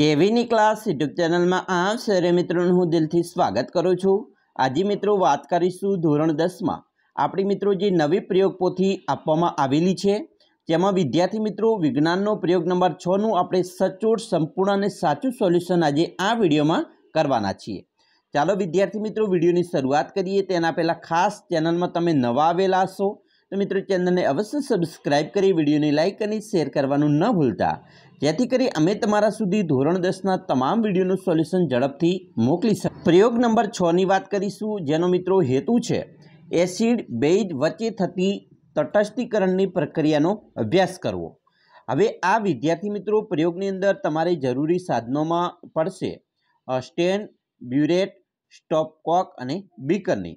કેવીની class YouTube ચેનલમાં આ શહેરે મિત્રોનું હું દિલથી સ્વાગત કરું છું આજે મિત્રો વાત કરીશું ધોરણ દસમાં આપણી મિત્રો જે નવી પ્રયોગ પોથી આપવામાં આવેલી છે જેમાં વિદ્યાર્થી મિત્રો વિજ્ઞાનનો પ્રયોગ નંબર છનું આપણે સચોટ સંપૂર્ણ અને સાચું સોલ્યુશન આજે આ વિડીયોમાં કરવાના છીએ ચાલો વિદ્યાર્થી મિત્રો વિડીયોની શરૂઆત કરીએ તેના પહેલાં ખાસ ચેનલમાં તમે નવા આવેલા હશો તો મિત્રો ચેનલને અવશ્ય સબસ્ક્રાઇબ કરી વિડીયોને લાઇક અને શેર કરવાનું ન ભૂલતા જેથી કરી અમે તમારા સુધી ધોરણ દસના તમામ વિડીયોનું સોલ્યુશન ઝડપથી મોકલી શક પ્રયોગ નંબર છની વાત કરીશું જેનો મિત્રો હેતુ છે એસિડ બેઇડ વચ્ચે થતી તટસ્થીકરણની પ્રક્રિયાનો અભ્યાસ કરવો હવે આ વિદ્યાર્થી મિત્રો પ્રયોગની અંદર તમારે જરૂરી સાધનોમાં પડશે સ્ટેન બ્યુરેટ સ્ટોપકોક અને બીકરની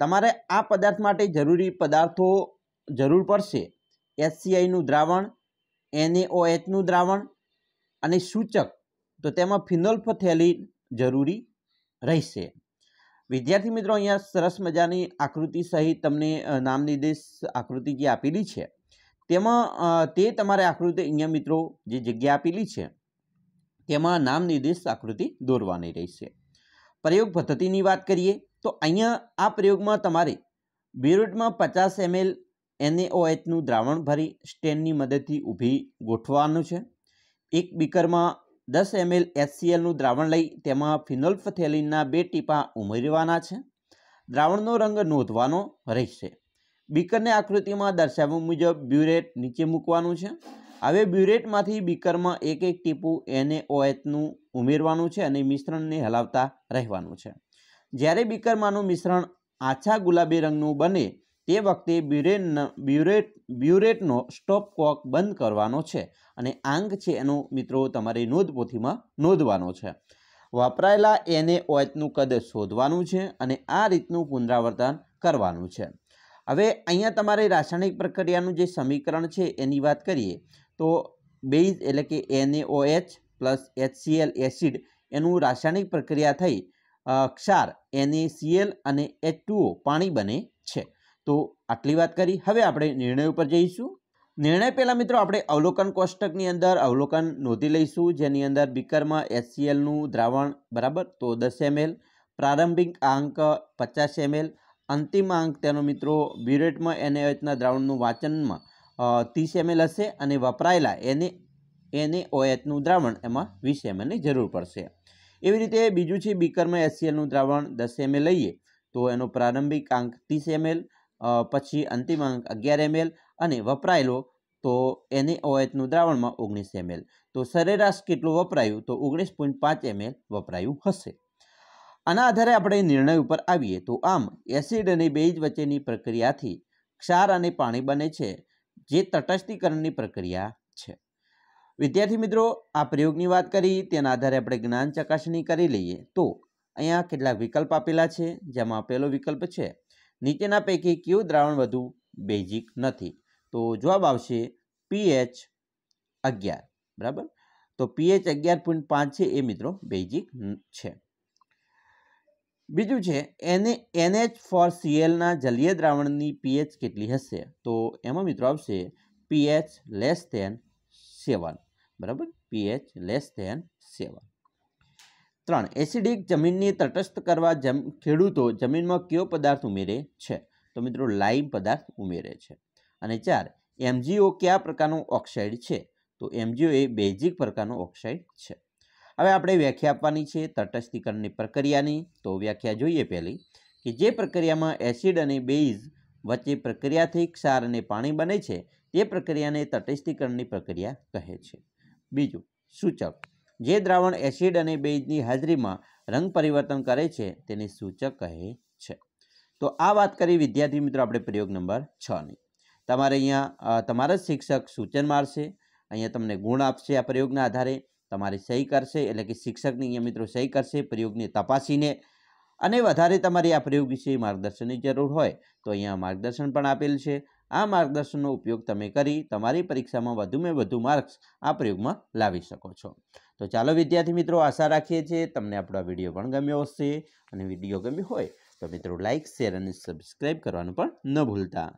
તમારે આ પદાર્થ માટે જરૂરી પદાર્થો જરૂર પડશે એચસીઆઈનું દ્રાવણ એનએઓએચનું દ્રાવણ અને સૂચક તો તેમાં ફિનોલ્ફ ફિનોલ્ફથેલિન જરૂરી રહેશે વિદ્યાર્થી મિત્રો અહીંયા સરસ મજાની આકૃતિ સહિત તમને નામ નિર્દેશ આકૃતિ જે આપેલી છે તેમાં તે તમારે આકૃતિ અહીંયા મિત્રો જે જગ્યા આપેલી છે તેમાં નામ નિર્દેશ આકૃતિ દોરવાની રહેશે પ્રયોગ પદ્ધતિની વાત કરીએ તો અહીંયા આ પ્રયોગમાં તમારે બેરોટમાં પચાસ એમએલ એનએઓએચનું દ્રાવણ ભરી સ્ટેનની મદદથી ઊભી ગોઠવાનું છે એક બીકરમાં દસ એમએલ એચસીએલનું દ્રાવણ લઈ તેમાં ફિનોલ્ફથેલિનના બે ટીપા ઉમેરવાના છે દ્રાવણનો રંગ નોંધવાનો રહેશે બીકરને આકૃતિમાં દર્શાવ્યા મુજબ બ્યુરેટ નીચે મૂકવાનું છે હવે બ્યુરેટમાંથી બીકરમાં એક એક ટીપું એને ઓએચનું ઉમેરવાનું છે અને મિશ્રણને હલાવતા રહેવાનું છે જ્યારે બીકરમાંનું મિશ્રણ આછા ગુલાબી રંગનું બને તે વખતે બ્યુરેન બ્યુરેટ બ્યુરેટનો સ્ટોપ કોક બંધ કરવાનો છે અને આંક છે એનો મિત્રો તમારી નોંધપોથીમાં નોંધવાનો છે વપરાયેલા એને ઓચનું કદ શોધવાનું છે અને આ રીતનું પુનરાવર્તન કરવાનું છે હવે અહીંયા તમારે રાસાયણિક પ્રક્રિયાનું જે સમીકરણ છે એની વાત કરીએ તો બેઝ એટલે કે એને પ્લસ એચ એચસીએલ એસિડ એનું રાસાયણિક પ્રક્રિયા થઈ ક્ષાર સીએલ અને એચ પાણી બને છે તો આટલી વાત કરી હવે આપણે નિર્ણય ઉપર જઈશું નિર્ણય પહેલાં મિત્રો આપણે અવલોકન કોષ્ટકની અંદર અવલોકન નોંધી લઈશું જેની અંદર બીકરમાં એચસીએલનું દ્રાવણ બરાબર તો દસ એમએલ પ્રારંભિક આંક પચાસ એમએલ અંતિમ અંક તેનો મિત્રો બ્યુરેટમાં એનએઓએચના દ્રાવણનું વાંચનમાં ત્રીસ એમએલ હશે અને વપરાયેલા એને એને ઓએચનું દ્રાવણ એમાં વીસ એમએલની જરૂર પડશે એવી રીતે બીજું છે બીકરમાં એસસીએલનું દ્રાવણ દસ એમએલ લઈએ તો એનો પ્રારંભિક આંક ત્રીસ એમએલ પછી અંતિમ આંક અગિયાર એમએલ અને વપરાયેલો તો એને ઓએચનું દ્રાવણમાં ઓગણીસ એમએલ તો સરેરાશ કેટલું વપરાયું તો ઓગણીસ પોઈન્ટ પાંચ એમએલ વપરાયું હશે આના આધારે આપણે નિર્ણય ઉપર આવીએ તો આમ એસિડ અને બેઇજ વચ્ચેની પ્રક્રિયાથી ક્ષાર અને પાણી બને છે જે તટસ્થીકરણની પ્રક્રિયા છે વિદ્યાર્થી મિત્રો આ પ્રયોગની વાત કરી તેના આધારે આપણે જ્ઞાન ચકાસણી કરી લઈએ તો અહીંયા કેટલાક વિકલ્પ આપેલા છે જેમાં પહેલો વિકલ્પ છે નીચેના પૈકી કયું દ્રાવણ વધુ બેઝિક નથી તો જવાબ આવશે પીએચ અગિયાર બરાબર તો પીએચ અગિયાર પોઈન્ટ પાંચ છે એ મિત્રો બેઝિક છે બીજું છે એને એનએચ ફોર સીએલના જલીય દ્રાવણની પીએચ કેટલી હશે તો એમાં મિત્રો આવશે પીએચ લેસ ધેન સેવન બરાબર પીએચ લેસ ધેન સેવન ત્રણ એસિડિક જમીનની તટસ્થ કરવા જમ ખેડૂતો જમીનમાં કયો પદાર્થ ઉમેરે છે તો મિત્રો લાઈમ પદાર્થ ઉમેરે છે અને ચાર એમજીઓ કયા પ્રકારનું ઓક્સાઇડ છે તો એમજીઓ એ બેઝિક પ્રકારનું ઓક્સાઇડ છે હવે આપણે વ્યાખ્યા આપવાની છે તટસ્થીકરણની પ્રક્રિયાની તો વ્યાખ્યા જોઈએ પહેલી કે જે પ્રક્રિયામાં એસિડ અને બેઝ વચ્ચે પ્રક્રિયાથી ક્ષાર અને પાણી બને છે તે પ્રક્રિયાને તટસ્થીકરણની પ્રક્રિયા કહે છે બીજું સૂચક જે દ્રાવણ એસિડ અને બેઝની હાજરીમાં રંગ પરિવર્તન કરે છે તેને સૂચક કહે છે તો આ વાત કરી વિદ્યાર્થી મિત્રો આપણે પ્રયોગ નંબર છની તમારે અહીંયા તમારા જ શિક્ષક સૂચન મારશે અહીંયા તમને ગુણ આપશે આ પ્રયોગના આધારે તમારે સહી કરશે એટલે કે શિક્ષકની અહીંયા મિત્રો સહી કરશે પ્રયોગને તપાસીને અને વધારે તમારી આ પ્રયોગ વિશે માર્ગદર્શનની જરૂર હોય તો અહીંયા માર્ગદર્શન પણ આપેલ છે આ માર્ગદર્શનનો ઉપયોગ તમે કરી તમારી પરીક્ષામાં વધુમાં વધુ માર્ક્સ આ પ્રયોગમાં લાવી શકો છો તો ચાલો વિદ્યાર્થી મિત્રો આશા રાખીએ છીએ તમને આપણો વિડીયો પણ ગમ્યો હશે અને વિડીયો ગમ્યો હોય તો મિત્રો લાઇક શેર અને સબસ્ક્રાઈબ કરવાનું પણ ન ભૂલતા